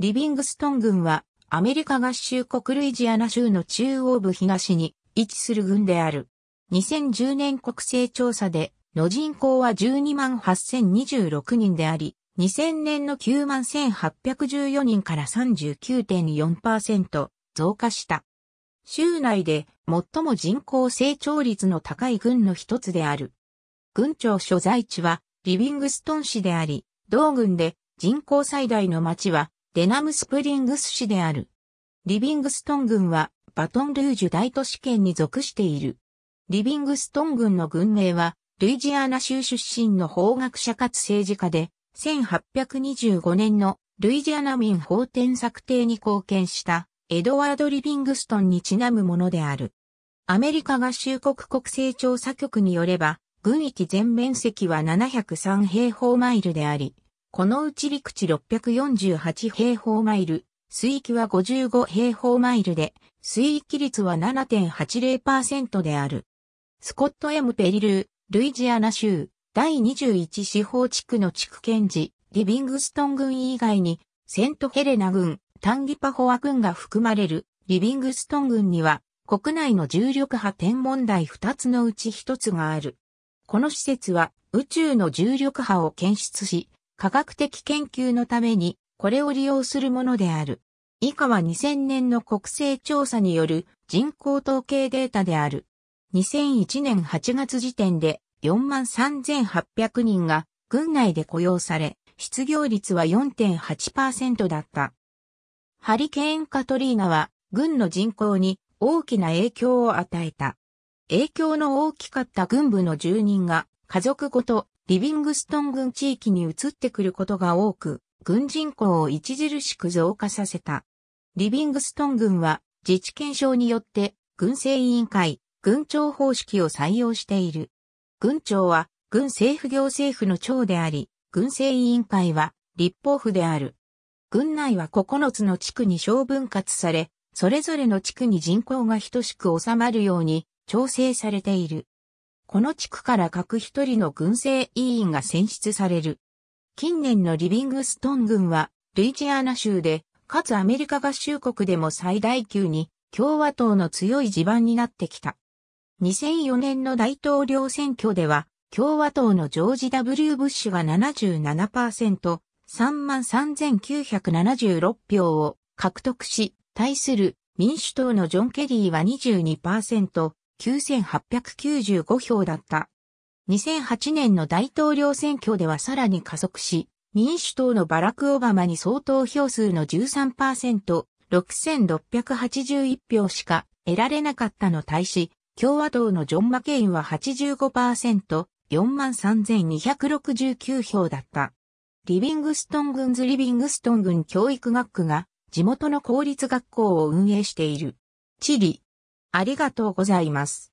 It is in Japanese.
リビングストン郡は、アメリカ合衆国ルイジアナ州の中央部東に位置する郡である。2010年国勢調査で、の人口は12万8026人であり、2000年の9万1814人から39.4%増加した。州内で最も人口成長率の高い郡の一つである。郡庁所在地はリビングストン市であり、同郡で人口最大の町はデナムスプリングス市である。リビングストン郡はバトンルージュ大都市圏に属している。リビングストン郡の郡名は、ルイジアナ州出身の法学者かつ政治家で、1825年のルイジアナ民法典策定に貢献したエドワード・リビングストンにちなむものである。アメリカ合衆国国勢調査局によれば、軍域全面積は703平方マイルであり、このうち陸地648平方マイル、水域は55平方マイルで、水域率は7.80%である。スコット・エム・ペリルー、ルイジアナ州、第21司法地区の地区検事、リビングストン郡以外に、セントヘレナ郡、タンギパホア郡が含まれる、リビングストン郡には、国内の重力波天文台2つのうち1つがある。この施設は、宇宙の重力波を検出し、科学的研究のためにこれを利用するものである。以下は2000年の国勢調査による人口統計データである。2001年8月時点で43,800人が軍内で雇用され、失業率は4.8%だった。ハリケーンカトリーナは軍の人口に大きな影響を与えた。影響の大きかった軍部の住人が家族ごとリビングストン郡地域に移ってくることが多く、軍人口を著しく増加させた。リビングストン郡は自治憲章によって軍政委員会、軍庁方式を採用している。軍庁は軍政府行政府の長であり、軍政委員会は立法府である。軍内は9つの地区に小分割され、それぞれの地区に人口が等しく収まるように調整されている。この地区から各一人の軍政委員が選出される。近年のリビングストン軍は、ルイジアナ州で、かつアメリカ合衆国でも最大級に、共和党の強い地盤になってきた。2004年の大統領選挙では、共和党のジョージ・ W・ ブッシュが77%、33,976票を獲得し、対する民主党のジョン・ケリーは22%、9895票だった。2008年の大統領選挙ではさらに加速し、民主党のバラク・オバマに相当票数の13%、6681票しか得られなかったの対し、共和党のジョン・マケインは85%、43,269票だった。リビングストン軍ズリビングストン軍教育学区が地元の公立学校を運営している。チリ、ありがとうございます。